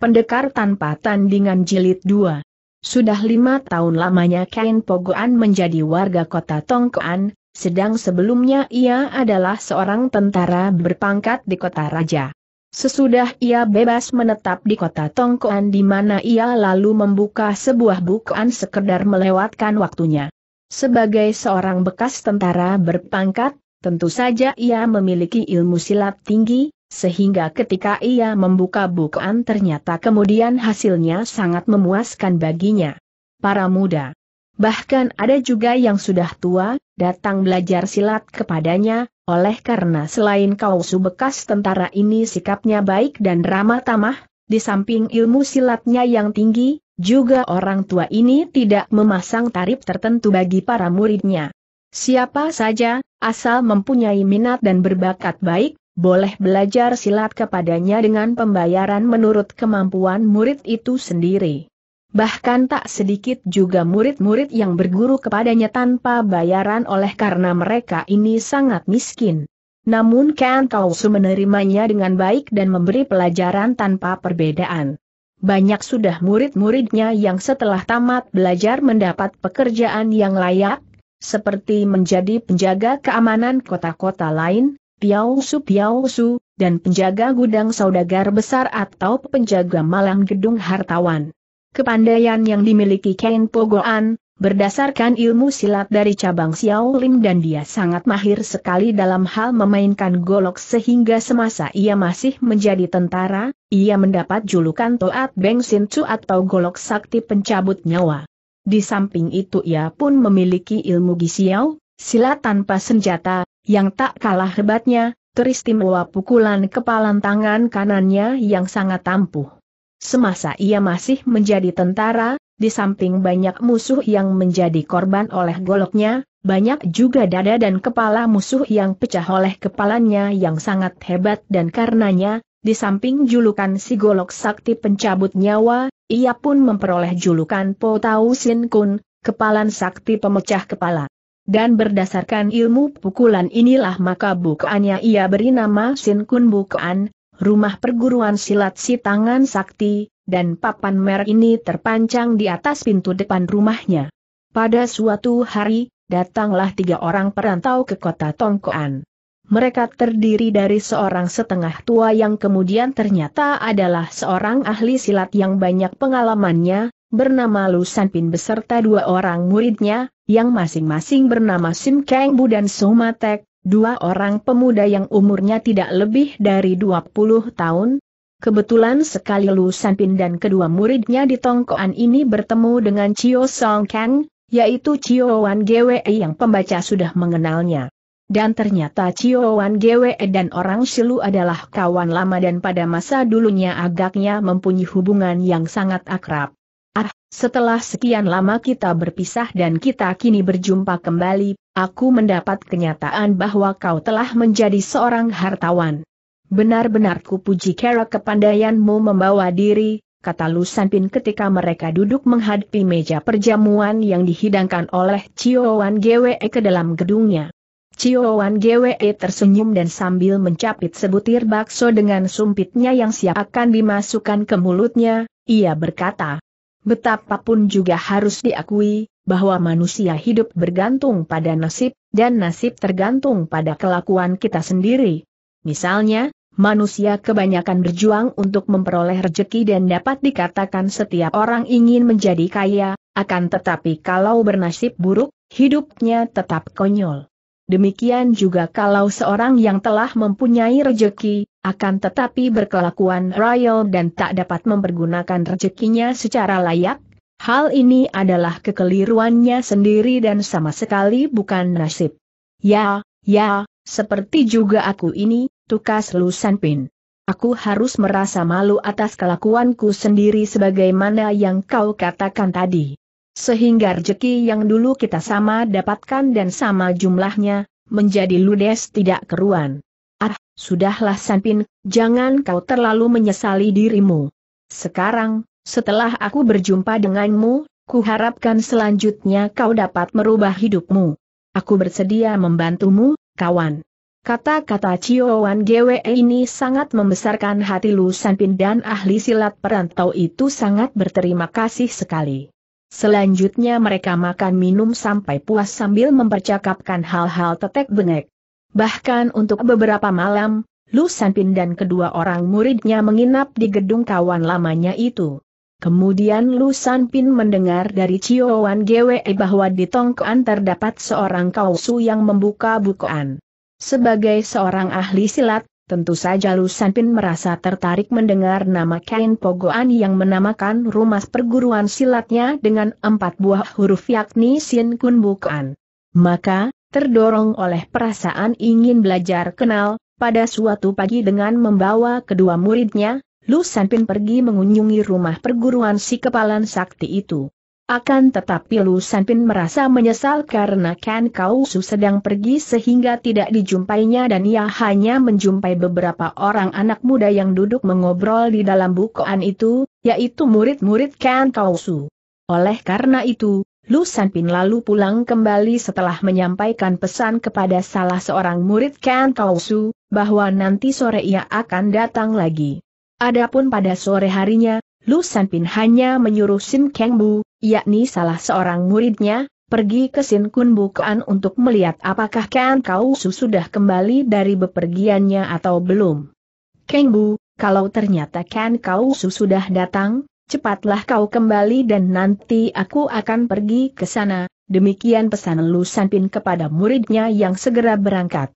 Pendekar tanpa tandingan jilid 2. Sudah lima tahun lamanya Kain Pogoan menjadi warga kota Tongkoan, sedang sebelumnya ia adalah seorang tentara berpangkat di kota Raja. Sesudah ia bebas menetap di kota Tongkoan di mana ia lalu membuka sebuah bukaan sekedar melewatkan waktunya. Sebagai seorang bekas tentara berpangkat, tentu saja ia memiliki ilmu silat tinggi, sehingga ketika ia membuka bukaan ternyata kemudian hasilnya sangat memuaskan baginya. Para muda. Bahkan ada juga yang sudah tua, datang belajar silat kepadanya, oleh karena selain kausu bekas tentara ini sikapnya baik dan ramah tamah, di samping ilmu silatnya yang tinggi, juga orang tua ini tidak memasang tarif tertentu bagi para muridnya. Siapa saja, asal mempunyai minat dan berbakat baik, boleh belajar silat kepadanya dengan pembayaran menurut kemampuan murid itu sendiri. Bahkan tak sedikit juga murid-murid yang berguru kepadanya tanpa bayaran oleh karena mereka ini sangat miskin. Namun Ken Kausu menerimanya dengan baik dan memberi pelajaran tanpa perbedaan. Banyak sudah murid-muridnya yang setelah tamat belajar mendapat pekerjaan yang layak, seperti menjadi penjaga keamanan kota-kota lain, Piao Su Piao Su, dan penjaga gudang saudagar besar atau penjaga malam gedung hartawan. Kepandaian yang dimiliki Ken Pogoan, berdasarkan ilmu silat dari cabang Xiao Lim dan dia sangat mahir sekali dalam hal memainkan golok sehingga semasa ia masih menjadi tentara, ia mendapat julukan Toat Beng Sin Chu atau golok sakti pencabut nyawa. Di samping itu ia pun memiliki ilmu Gisiao Silat tanpa senjata, yang tak kalah hebatnya, teristimewa pukulan kepalan tangan kanannya yang sangat ampuh. Semasa ia masih menjadi tentara, di samping banyak musuh yang menjadi korban oleh goloknya, banyak juga dada dan kepala musuh yang pecah oleh kepalanya yang sangat hebat dan karenanya, di samping julukan si golok sakti pencabut nyawa, ia pun memperoleh julukan Po Sin Kun, kepalan sakti pemecah kepala. Dan berdasarkan ilmu pukulan inilah maka bukaannya ia beri nama Sin Kun Bukaan, rumah perguruan silat si tangan sakti, dan papan merah ini terpancang di atas pintu depan rumahnya. Pada suatu hari, datanglah tiga orang perantau ke kota Tongkoan. Mereka terdiri dari seorang setengah tua yang kemudian ternyata adalah seorang ahli silat yang banyak pengalamannya, bernama Lu Sanpin beserta dua orang muridnya, yang masing-masing bernama Sim Kang Bu dan Sumatek, dua orang pemuda yang umurnya tidak lebih dari 20 tahun. Kebetulan sekali Lu Sanpin dan kedua muridnya di tongkoan ini bertemu dengan Chio Song Kang, yaitu Chio Wan Gwe yang pembaca sudah mengenalnya. Dan ternyata Chio Wan Gwe dan orang Silu adalah kawan lama dan pada masa dulunya agaknya mempunyai hubungan yang sangat akrab. Ah, setelah sekian lama kita berpisah dan kita kini berjumpa kembali, aku mendapat kenyataan bahwa kau telah menjadi seorang hartawan. Benar-benar kupuji kera kepandaianmu membawa diri, kata Lusanpin ketika mereka duduk menghadapi meja perjamuan yang dihidangkan oleh Cioan Gwe ke dalam gedungnya. Cioan Gwe tersenyum dan sambil mencapit sebutir bakso dengan sumpitnya yang siap akan dimasukkan ke mulutnya, ia berkata, Betapapun juga harus diakui, bahwa manusia hidup bergantung pada nasib, dan nasib tergantung pada kelakuan kita sendiri. Misalnya, manusia kebanyakan berjuang untuk memperoleh rejeki dan dapat dikatakan setiap orang ingin menjadi kaya, akan tetapi kalau bernasib buruk, hidupnya tetap konyol. Demikian juga kalau seorang yang telah mempunyai rejeki, akan tetapi berkelakuan royal dan tak dapat mempergunakan rejekinya secara layak, hal ini adalah kekeliruannya sendiri dan sama sekali bukan nasib. Ya, ya, seperti juga aku ini, tukas Lusan Pin. Aku harus merasa malu atas kelakuanku sendiri sebagaimana yang kau katakan tadi. Sehingga rezeki yang dulu kita sama dapatkan dan sama jumlahnya, menjadi ludes tidak keruan. Ah, sudahlah Sanpin, jangan kau terlalu menyesali dirimu. Sekarang, setelah aku berjumpa denganmu, kuharapkan selanjutnya kau dapat merubah hidupmu. Aku bersedia membantumu, kawan. Kata-kata Ciowan GWE ini sangat membesarkan hati Lu Sanpin dan ahli silat perantau itu sangat berterima kasih sekali. Selanjutnya mereka makan minum sampai puas sambil mempercakapkan hal-hal tetek bengek. Bahkan untuk beberapa malam, Lu Sanpin dan kedua orang muridnya menginap di gedung kawan lamanya itu. Kemudian Lu Sanpin mendengar dari Wan GWE bahwa di Tongkoan terdapat seorang kausu yang membuka bukaan. Sebagai seorang ahli silat, Tentu saja Lu Sanpin merasa tertarik mendengar nama Kain Pogoan yang menamakan rumah perguruan silatnya dengan empat buah huruf yakni Sin Kun Bukan. Maka, terdorong oleh perasaan ingin belajar kenal, pada suatu pagi dengan membawa kedua muridnya, Lu Sanpin pergi mengunjungi rumah perguruan si kepalan sakti itu. Akan tetapi Lu Sanpin merasa menyesal karena Ken Kausu sedang pergi sehingga tidak dijumpainya dan ia hanya menjumpai beberapa orang anak muda yang duduk mengobrol di dalam bukaan itu, yaitu murid-murid Ken Kausu. Oleh karena itu, Lu Sanpin lalu pulang kembali setelah menyampaikan pesan kepada salah seorang murid Ken Kausu, bahwa nanti sore ia akan datang lagi. Adapun pada sore harinya, Lu Sanpin hanya menyuruh Sim Kengbu, Bu, yakni salah seorang muridnya, pergi ke Sin Kun Kuan untuk melihat apakah Kan Kau Su sudah kembali dari bepergiannya atau belum. Kengbu, Bu, kalau ternyata Kan Kau Su sudah datang, cepatlah kau kembali dan nanti aku akan pergi ke sana, demikian pesan Lu Sanpin kepada muridnya yang segera berangkat.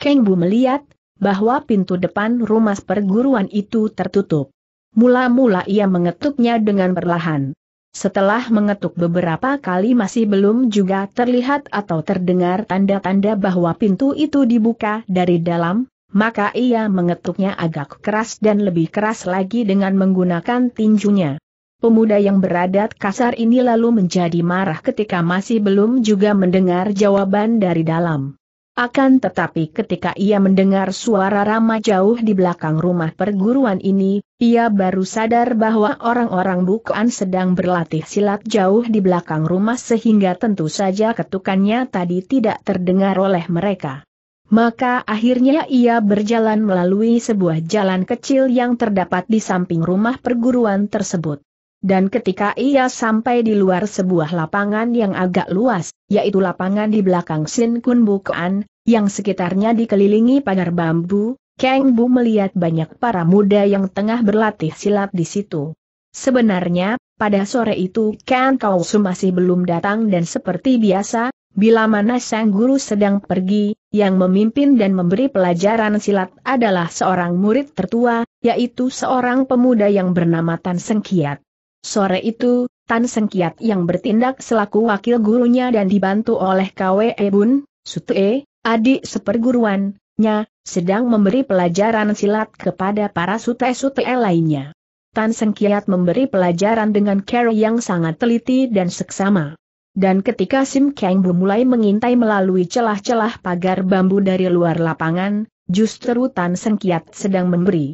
Kengbu Bu melihat, bahwa pintu depan rumah perguruan itu tertutup. Mula-mula ia mengetuknya dengan perlahan. Setelah mengetuk beberapa kali masih belum juga terlihat atau terdengar tanda-tanda bahwa pintu itu dibuka dari dalam, maka ia mengetuknya agak keras dan lebih keras lagi dengan menggunakan tinjunya. Pemuda yang beradat kasar ini lalu menjadi marah ketika masih belum juga mendengar jawaban dari dalam. Akan tetapi ketika ia mendengar suara ramah jauh di belakang rumah perguruan ini, ia baru sadar bahwa orang-orang bukan sedang berlatih silat jauh di belakang rumah sehingga tentu saja ketukannya tadi tidak terdengar oleh mereka. Maka akhirnya ia berjalan melalui sebuah jalan kecil yang terdapat di samping rumah perguruan tersebut dan ketika ia sampai di luar sebuah lapangan yang agak luas, yaitu lapangan di belakang Sin Kun Bukuan, yang sekitarnya dikelilingi pagar bambu, Kang Bu melihat banyak para muda yang tengah berlatih silat di situ. Sebenarnya, pada sore itu Kang Kau Su masih belum datang dan seperti biasa, bila mana sang guru sedang pergi, yang memimpin dan memberi pelajaran silat adalah seorang murid tertua, yaitu seorang pemuda yang bernama Tan Sengkiat. Sore itu, Tan Sengkiat yang bertindak selaku wakil gurunya dan dibantu oleh KWE Bun, Sute, adik seperguruan,nya, sedang memberi pelajaran silat kepada para sute-sute lainnya. Tan Sengkiat memberi pelajaran dengan cara yang sangat teliti dan seksama. Dan ketika Sim Kang Bu mulai mengintai melalui celah-celah pagar bambu dari luar lapangan, justru Tan Sengkiat sedang memberi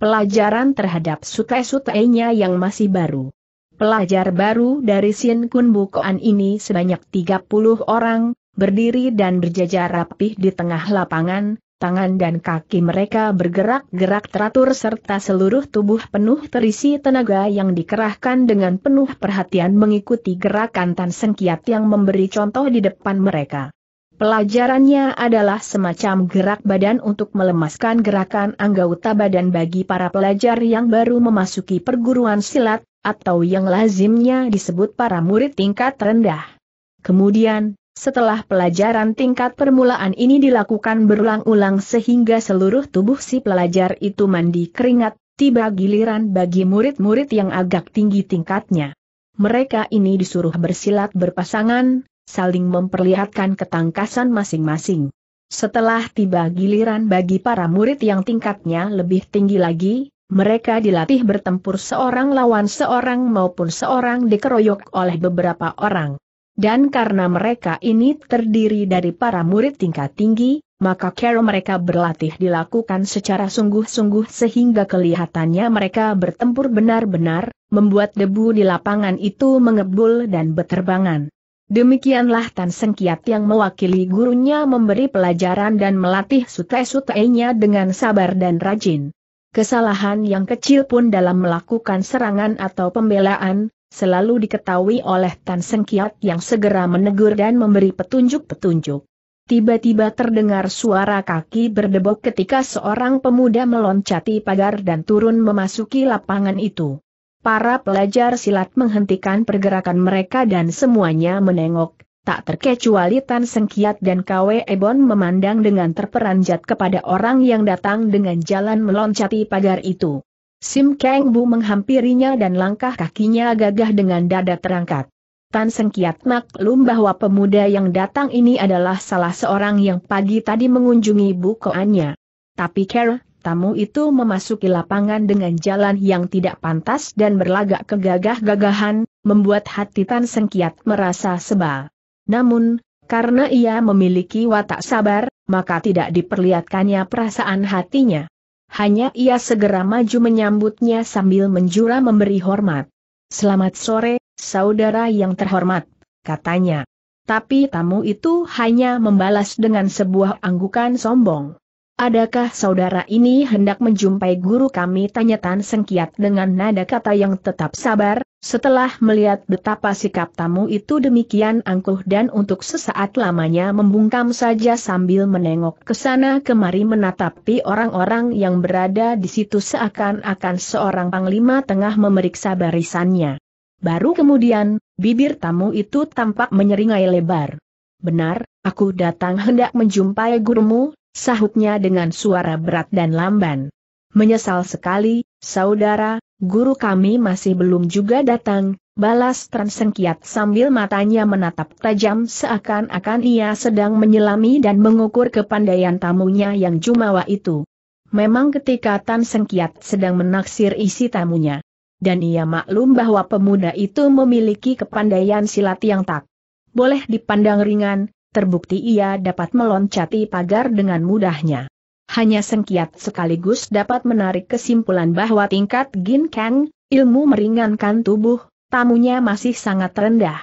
Pelajaran terhadap sute-sutenya yang masih baru. Pelajar baru dari Sien Kun Bukoan ini sebanyak 30 orang, berdiri dan berjajar rapih di tengah lapangan, tangan dan kaki mereka bergerak-gerak teratur serta seluruh tubuh penuh terisi tenaga yang dikerahkan dengan penuh perhatian mengikuti gerakan Tan Sengkiat yang memberi contoh di depan mereka. Pelajarannya adalah semacam gerak badan untuk melemaskan gerakan anggota badan bagi para pelajar yang baru memasuki perguruan silat, atau yang lazimnya disebut para murid tingkat rendah. Kemudian, setelah pelajaran tingkat permulaan ini dilakukan berulang-ulang sehingga seluruh tubuh si pelajar itu mandi keringat, tiba giliran bagi murid-murid yang agak tinggi tingkatnya. Mereka ini disuruh bersilat berpasangan, saling memperlihatkan ketangkasan masing-masing. Setelah tiba giliran bagi para murid yang tingkatnya lebih tinggi lagi, mereka dilatih bertempur seorang lawan seorang maupun seorang dikeroyok oleh beberapa orang. Dan karena mereka ini terdiri dari para murid tingkat tinggi, maka cara mereka berlatih dilakukan secara sungguh-sungguh sehingga kelihatannya mereka bertempur benar-benar, membuat debu di lapangan itu mengebul dan beterbangan. Demikianlah Tan Kiat yang mewakili gurunya memberi pelajaran dan melatih sute-sutenya dengan sabar dan rajin. Kesalahan yang kecil pun dalam melakukan serangan atau pembelaan, selalu diketahui oleh Tan Kiat yang segera menegur dan memberi petunjuk-petunjuk. Tiba-tiba terdengar suara kaki berdebok ketika seorang pemuda meloncati pagar dan turun memasuki lapangan itu para pelajar silat menghentikan pergerakan mereka dan semuanya menengok. Tak terkecuali Tan Sengkiat dan Kwe Ebon memandang dengan terperanjat kepada orang yang datang dengan jalan meloncati pagar itu. Sim Kang Bu menghampirinya dan langkah kakinya gagah dengan dada terangkat. Tan Sengkiat maklum bahwa pemuda yang datang ini adalah salah seorang yang pagi tadi mengunjungi bukoannya. Tapi Kera tamu itu memasuki lapangan dengan jalan yang tidak pantas dan berlagak kegagah-gagahan, membuat hati Tan Sengkiat merasa sebal. Namun, karena ia memiliki watak sabar, maka tidak diperlihatkannya perasaan hatinya. Hanya ia segera maju menyambutnya sambil menjura memberi hormat. Selamat sore, saudara yang terhormat, katanya. Tapi tamu itu hanya membalas dengan sebuah anggukan sombong. Adakah saudara ini hendak menjumpai guru kami? Tanya Tan Sengkiat dengan nada kata yang tetap sabar, setelah melihat betapa sikap tamu itu demikian angkuh dan untuk sesaat lamanya membungkam saja sambil menengok ke sana kemari menatapi orang-orang yang berada di situ seakan-akan seorang panglima tengah memeriksa barisannya. Baru kemudian, bibir tamu itu tampak menyeringai lebar. Benar, aku datang hendak menjumpai gurumu, Sahutnya dengan suara berat dan lamban. Menyesal sekali, saudara, guru kami masih belum juga datang, balas Transengkiat sambil matanya menatap tajam seakan-akan ia sedang menyelami dan mengukur kepandaian tamunya yang jumawa itu. Memang ketika Tan Sengkiat sedang menaksir isi tamunya, dan ia maklum bahwa pemuda itu memiliki kepandaian silat yang tak boleh dipandang ringan, terbukti ia dapat meloncati pagar dengan mudahnya. Hanya sengkiat sekaligus dapat menarik kesimpulan bahwa tingkat Gin Kang, ilmu meringankan tubuh, tamunya masih sangat rendah.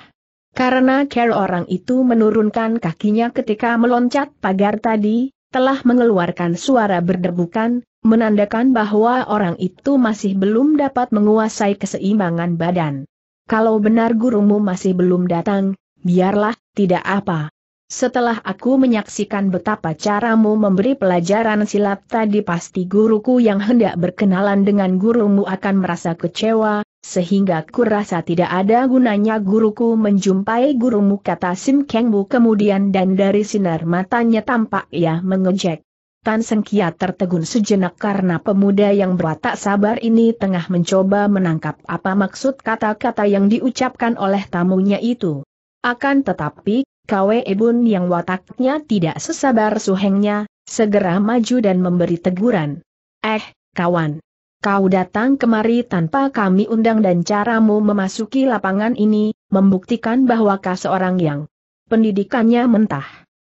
Karena care orang itu menurunkan kakinya ketika meloncat pagar tadi, telah mengeluarkan suara berdebukan, menandakan bahwa orang itu masih belum dapat menguasai keseimbangan badan. Kalau benar gurumu masih belum datang, biarlah, tidak apa. Setelah aku menyaksikan betapa caramu memberi pelajaran silat tadi pasti guruku yang hendak berkenalan dengan gurumu akan merasa kecewa, sehingga kurasa tidak ada gunanya guruku menjumpai gurumu kata Sim Kengbu kemudian dan dari sinar matanya tampak ia mengejek. Tan Sengkia tertegun sejenak karena pemuda yang berwatak sabar ini tengah mencoba menangkap apa maksud kata-kata yang diucapkan oleh tamunya itu. Akan tetapi, Kwe Ebun yang wataknya tidak sesabar suhengnya, segera maju dan memberi teguran. Eh, kawan. Kau datang kemari tanpa kami undang dan caramu memasuki lapangan ini, membuktikan bahwa kau seorang yang pendidikannya mentah.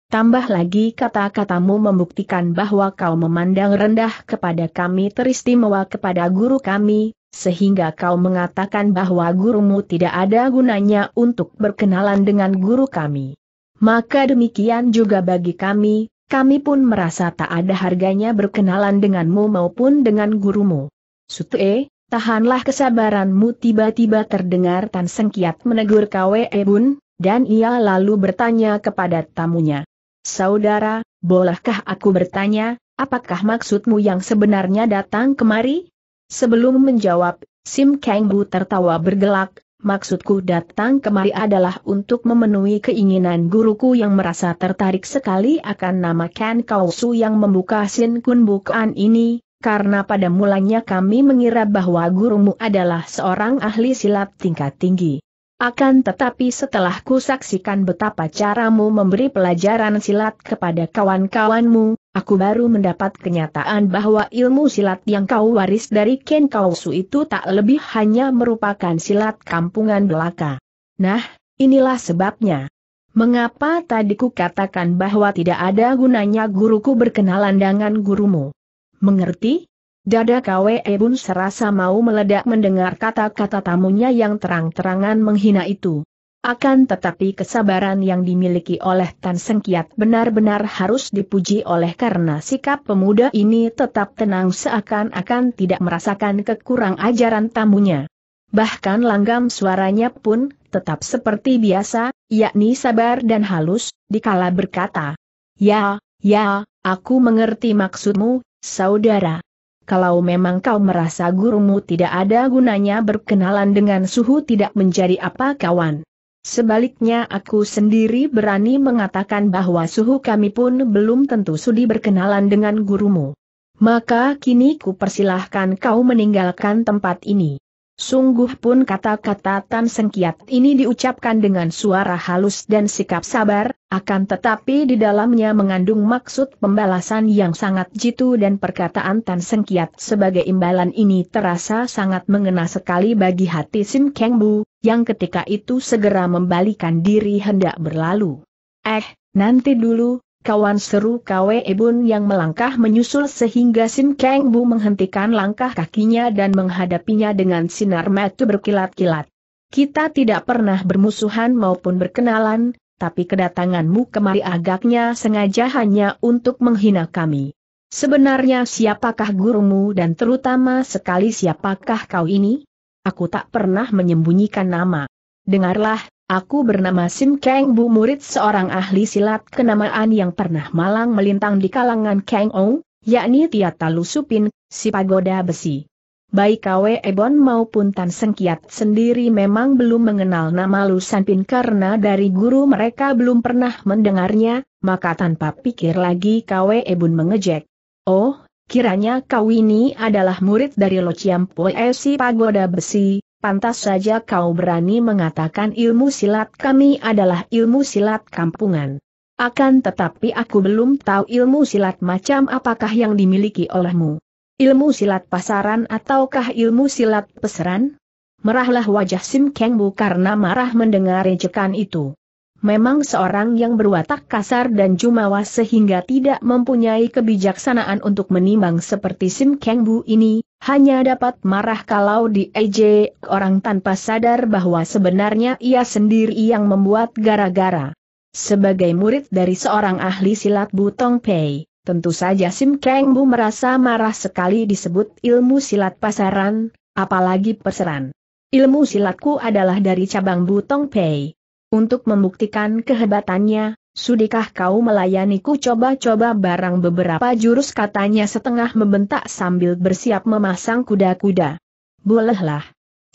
Tambah lagi kata-katamu membuktikan bahwa kau memandang rendah kepada kami teristimewa kepada guru kami, sehingga kau mengatakan bahwa gurumu tidak ada gunanya untuk berkenalan dengan guru kami. Maka demikian juga bagi kami, kami pun merasa tak ada harganya berkenalan denganmu maupun dengan gurumu. Sutue, tahanlah kesabaranmu tiba-tiba terdengar Tan Sengkiat menegur Kwe Bun, dan ia lalu bertanya kepada tamunya. Saudara, bolehkah aku bertanya, apakah maksudmu yang sebenarnya datang kemari? Sebelum menjawab, Sim Kang Bu tertawa bergelak, Maksudku datang kemari adalah untuk memenuhi keinginan guruku yang merasa tertarik sekali akan nama Ken Kausu yang membuka Sin Kun Bukan ini, karena pada mulanya kami mengira bahwa gurumu adalah seorang ahli silat tingkat tinggi. Akan tetapi setelah kusaksikan betapa caramu memberi pelajaran silat kepada kawan-kawanmu, aku baru mendapat kenyataan bahwa ilmu silat yang kau waris dari Ken Kausu itu tak lebih hanya merupakan silat kampungan belaka. Nah, inilah sebabnya. Mengapa tadi ku katakan bahwa tidak ada gunanya guruku berkenalan dengan gurumu? Mengerti? Dada Kwe Bun serasa mau meledak mendengar kata-kata tamunya yang terang-terangan menghina itu. Akan tetapi kesabaran yang dimiliki oleh Tan Sengkiat benar-benar harus dipuji oleh karena sikap pemuda ini tetap tenang seakan-akan tidak merasakan kekurang ajaran tamunya. Bahkan langgam suaranya pun tetap seperti biasa, yakni sabar dan halus, dikala berkata, Ya, ya, aku mengerti maksudmu, saudara. Kalau memang kau merasa gurumu tidak ada gunanya berkenalan dengan suhu tidak menjadi apa kawan. Sebaliknya aku sendiri berani mengatakan bahwa suhu kami pun belum tentu sudi berkenalan dengan gurumu. Maka kini ku persilahkan kau meninggalkan tempat ini. Sungguh pun kata-kata Tan Sengkiat ini diucapkan dengan suara halus dan sikap sabar, akan tetapi di dalamnya mengandung maksud pembalasan yang sangat jitu dan perkataan Tan Sengkiat sebagai imbalan ini terasa sangat mengena sekali bagi hati Sim Keng Bu, yang ketika itu segera membalikan diri hendak berlalu. Eh, nanti dulu, kawan seru Kwe Ebun yang melangkah menyusul sehingga Sim Kang Bu menghentikan langkah kakinya dan menghadapinya dengan sinar mata berkilat-kilat. Kita tidak pernah bermusuhan maupun berkenalan, tapi kedatanganmu kemari agaknya sengaja hanya untuk menghina kami. Sebenarnya siapakah gurumu dan terutama sekali siapakah kau ini? aku tak pernah menyembunyikan nama. Dengarlah, aku bernama Sim Kang Bu murid seorang ahli silat kenamaan yang pernah malang melintang di kalangan Kang Ou, yakni Tiata Lusupin, si pagoda besi. Baik Kwe Ebon maupun Tan Seng Sengkiat sendiri memang belum mengenal nama Lusanpin karena dari guru mereka belum pernah mendengarnya, maka tanpa pikir lagi Kwe Ebon mengejek. Oh, Kiranya kau ini adalah murid dari Lociampue eh, si Pagoda Besi, pantas saja kau berani mengatakan ilmu silat kami adalah ilmu silat kampungan. Akan tetapi aku belum tahu ilmu silat macam apakah yang dimiliki olehmu. Ilmu silat pasaran ataukah ilmu silat peseran? Merahlah wajah Sim Kengbu karena marah mendengar ejekan itu memang seorang yang berwatak kasar dan jumawa sehingga tidak mempunyai kebijaksanaan untuk menimbang seperti Sim Kang Bu ini, hanya dapat marah kalau di EJ orang tanpa sadar bahwa sebenarnya ia sendiri yang membuat gara-gara. Sebagai murid dari seorang ahli silat Butong Pei, tentu saja Sim Kang Bu merasa marah sekali disebut ilmu silat pasaran, apalagi perseran. Ilmu silatku adalah dari cabang Butong Pei untuk membuktikan kehebatannya, sudikah kau melayaniku coba-coba barang beberapa jurus katanya setengah membentak sambil bersiap memasang kuda-kuda. Bolehlah.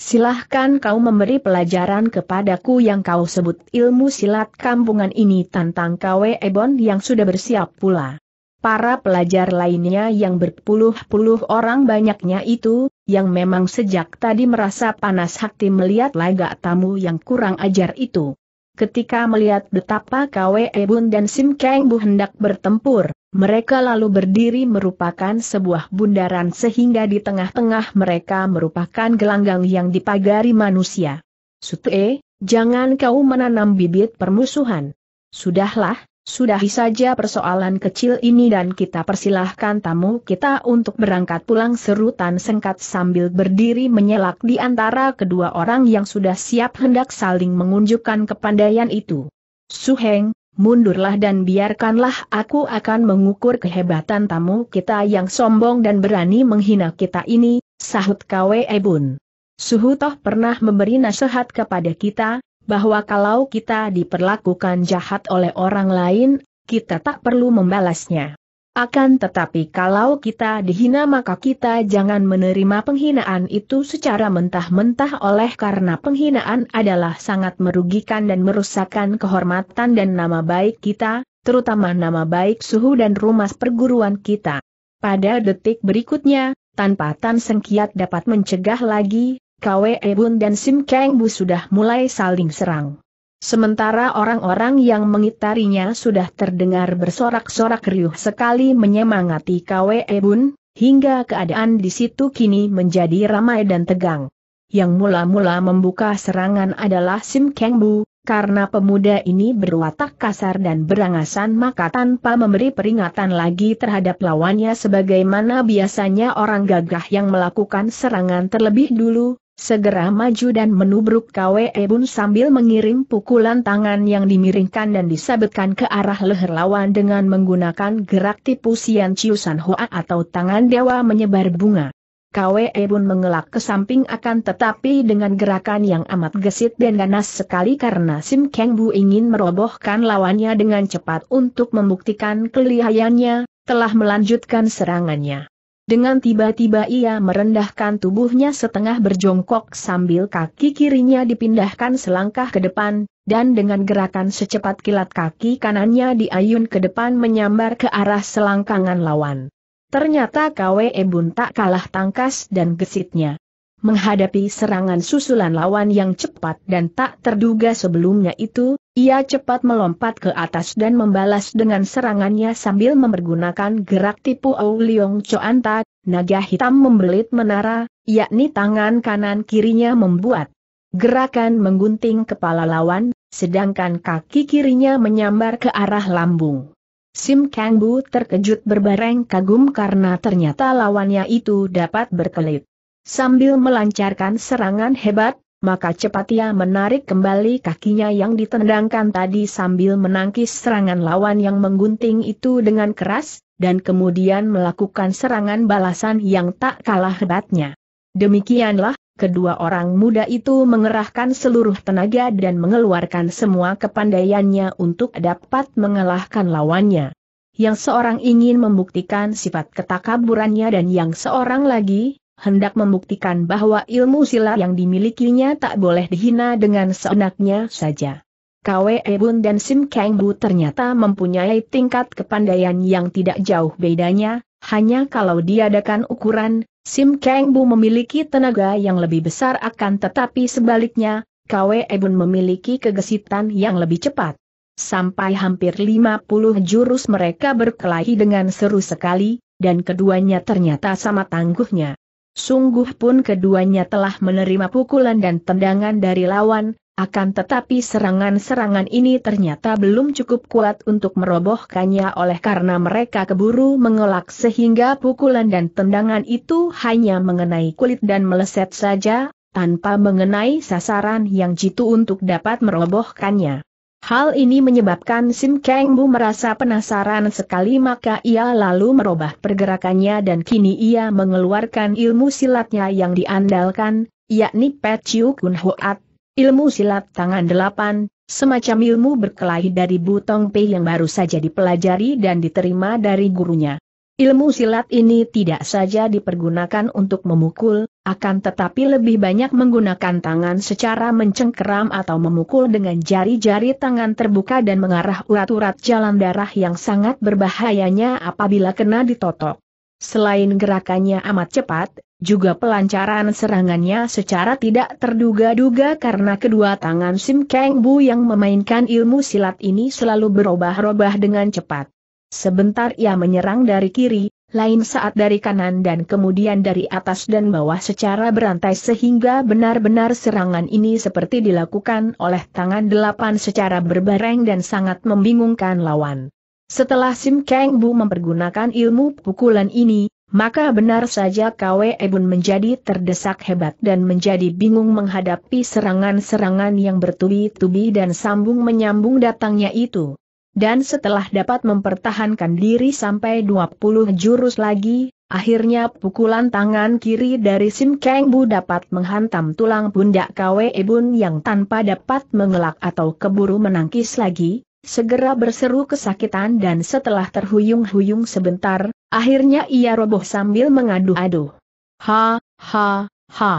Silahkan kau memberi pelajaran kepadaku yang kau sebut ilmu silat kampungan ini tantang KW Ebon yang sudah bersiap pula. Para pelajar lainnya yang berpuluh-puluh orang banyaknya itu, yang memang sejak tadi merasa panas hati melihat lagak tamu yang kurang ajar itu. Ketika melihat betapa Kwe Bun dan Sim Kang Bu hendak bertempur, mereka lalu berdiri merupakan sebuah bundaran sehingga di tengah-tengah mereka merupakan gelanggang yang dipagari manusia. Sutee, jangan kau menanam bibit permusuhan. Sudahlah, Sudahi saja persoalan kecil ini dan kita persilahkan tamu kita untuk berangkat pulang seru Tan Sengkat sambil berdiri menyelak di antara kedua orang yang sudah siap hendak saling mengunjukkan kepandaian itu. Suheng, mundurlah dan biarkanlah aku akan mengukur kehebatan tamu kita yang sombong dan berani menghina kita ini, sahut Kwe Bun. Suhu toh pernah memberi nasihat kepada kita, bahwa kalau kita diperlakukan jahat oleh orang lain, kita tak perlu membalasnya. Akan tetapi kalau kita dihina maka kita jangan menerima penghinaan itu secara mentah-mentah oleh karena penghinaan adalah sangat merugikan dan merusakkan kehormatan dan nama baik kita, terutama nama baik suhu dan rumah perguruan kita. Pada detik berikutnya, tanpa Tan Sengkiat dapat mencegah lagi, Kwe Bun dan Sim Kang Bu sudah mulai saling serang. Sementara orang-orang yang mengitarinya sudah terdengar bersorak-sorak riuh sekali menyemangati Kwe Bun, hingga keadaan di situ kini menjadi ramai dan tegang. Yang mula-mula membuka serangan adalah Sim Kang Bu, karena pemuda ini berwatak kasar dan berangasan maka tanpa memberi peringatan lagi terhadap lawannya sebagaimana biasanya orang gagah yang melakukan serangan terlebih dulu, segera maju dan menubruk Kwe Bun sambil mengirim pukulan tangan yang dimiringkan dan disabetkan ke arah leher lawan dengan menggunakan gerak tipu Sian San Hoa atau tangan dewa menyebar bunga. Kwe Bun mengelak ke samping akan tetapi dengan gerakan yang amat gesit dan ganas sekali karena Sim Keng Bu ingin merobohkan lawannya dengan cepat untuk membuktikan kelihayannya, telah melanjutkan serangannya. Dengan tiba-tiba ia merendahkan tubuhnya setengah berjongkok sambil kaki kirinya dipindahkan selangkah ke depan, dan dengan gerakan secepat kilat kaki kanannya diayun ke depan menyambar ke arah selangkangan lawan. Ternyata Kwe Bun tak kalah tangkas dan gesitnya. Menghadapi serangan susulan lawan yang cepat dan tak terduga sebelumnya itu, ia cepat melompat ke atas dan membalas dengan serangannya sambil mempergunakan gerak tipu Ou Leong Choanta, naga hitam membelit menara, yakni tangan kanan kirinya membuat gerakan menggunting kepala lawan, sedangkan kaki kirinya menyambar ke arah lambung. Sim Kang Bu terkejut berbareng kagum karena ternyata lawannya itu dapat berkelit. Sambil melancarkan serangan hebat, maka cepat ia menarik kembali kakinya yang ditendangkan tadi sambil menangkis serangan lawan yang menggunting itu dengan keras, dan kemudian melakukan serangan balasan yang tak kalah hebatnya. Demikianlah, kedua orang muda itu mengerahkan seluruh tenaga dan mengeluarkan semua kepandaiannya untuk dapat mengalahkan lawannya. Yang seorang ingin membuktikan sifat ketakaburannya dan yang seorang lagi, hendak membuktikan bahwa ilmu silat yang dimilikinya tak boleh dihina dengan seenaknya saja. Kwe Bun dan Sim Kang Bu ternyata mempunyai tingkat kepandaian yang tidak jauh bedanya, hanya kalau diadakan ukuran, Sim Kang Bu memiliki tenaga yang lebih besar akan tetapi sebaliknya, Kwe Bun memiliki kegesitan yang lebih cepat. Sampai hampir 50 jurus mereka berkelahi dengan seru sekali, dan keduanya ternyata sama tangguhnya. Sungguh pun keduanya telah menerima pukulan dan tendangan dari lawan, akan tetapi serangan-serangan ini ternyata belum cukup kuat untuk merobohkannya oleh karena mereka keburu mengelak sehingga pukulan dan tendangan itu hanya mengenai kulit dan meleset saja, tanpa mengenai sasaran yang jitu untuk dapat merobohkannya. Hal ini menyebabkan Sim Kang Bu merasa penasaran sekali maka ia lalu merubah pergerakannya dan kini ia mengeluarkan ilmu silatnya yang diandalkan, yakni Pet Chiu Kun Hoat, ilmu silat tangan delapan, semacam ilmu berkelahi dari Butong Pei yang baru saja dipelajari dan diterima dari gurunya. Ilmu silat ini tidak saja dipergunakan untuk memukul, akan tetapi lebih banyak menggunakan tangan secara mencengkeram atau memukul dengan jari-jari tangan terbuka dan mengarah urat-urat jalan darah yang sangat berbahayanya apabila kena ditotok. Selain gerakannya amat cepat, juga pelancaran serangannya secara tidak terduga-duga karena kedua tangan Sim Kang Bu yang memainkan ilmu silat ini selalu berubah-ubah dengan cepat. Sebentar ia menyerang dari kiri, lain saat dari kanan dan kemudian dari atas dan bawah secara berantai sehingga benar-benar serangan ini seperti dilakukan oleh tangan delapan secara berbareng dan sangat membingungkan lawan. Setelah Sim Kang Bu mempergunakan ilmu pukulan ini, maka benar saja Kwe Ebun menjadi terdesak hebat dan menjadi bingung menghadapi serangan-serangan yang bertubi-tubi dan sambung menyambung datangnya itu dan setelah dapat mempertahankan diri sampai 20 jurus lagi, akhirnya pukulan tangan kiri dari Sim Kang Bu dapat menghantam tulang pundak Kwe Bun yang tanpa dapat mengelak atau keburu menangkis lagi, segera berseru kesakitan dan setelah terhuyung-huyung sebentar, akhirnya ia roboh sambil mengaduh-aduh. Ha, ha, ha.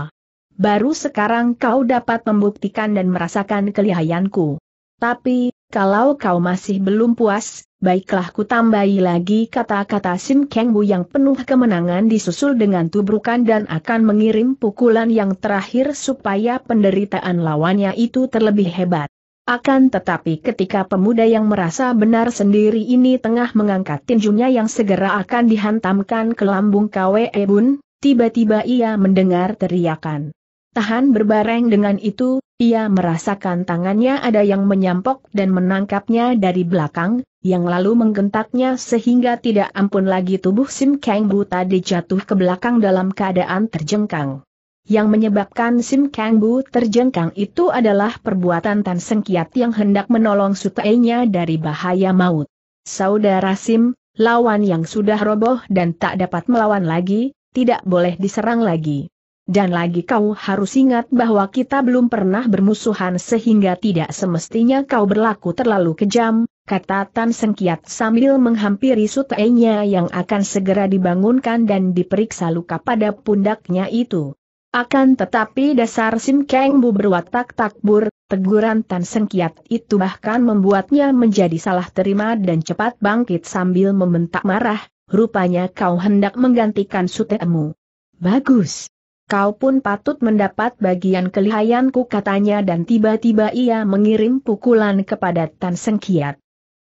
Baru sekarang kau dapat membuktikan dan merasakan kelihayanku. Tapi, kalau kau masih belum puas, baiklah ku tambahi lagi kata-kata Sim Kang Bu yang penuh kemenangan disusul dengan tubrukan dan akan mengirim pukulan yang terakhir supaya penderitaan lawannya itu terlebih hebat. Akan tetapi ketika pemuda yang merasa benar sendiri ini tengah mengangkat tinjunya yang segera akan dihantamkan ke lambung Kwe Bun, tiba-tiba ia mendengar teriakan. Tahan berbareng dengan itu, ia merasakan tangannya ada yang menyampok dan menangkapnya dari belakang, yang lalu menggentaknya sehingga tidak ampun lagi tubuh Sim Kang Bu tadi jatuh ke belakang dalam keadaan terjengkang. Yang menyebabkan Sim Kang Bu terjengkang itu adalah perbuatan Tan Kiat yang hendak menolong sutainya dari bahaya maut. Saudara Sim, lawan yang sudah roboh dan tak dapat melawan lagi, tidak boleh diserang lagi. Dan lagi kau harus ingat bahwa kita belum pernah bermusuhan sehingga tidak semestinya kau berlaku terlalu kejam, kata Tan Sengkiat sambil menghampiri sutenya yang akan segera dibangunkan dan diperiksa luka pada pundaknya itu. Akan tetapi dasar Sim Keng Bu berwatak takbur, teguran Tan Sengkiat itu bahkan membuatnya menjadi salah terima dan cepat bangkit sambil membentak marah, rupanya kau hendak menggantikan sutemu. Bagus. Kau pun patut mendapat bagian kelihayanku katanya dan tiba-tiba ia mengirim pukulan kepada Tan Sengkiat.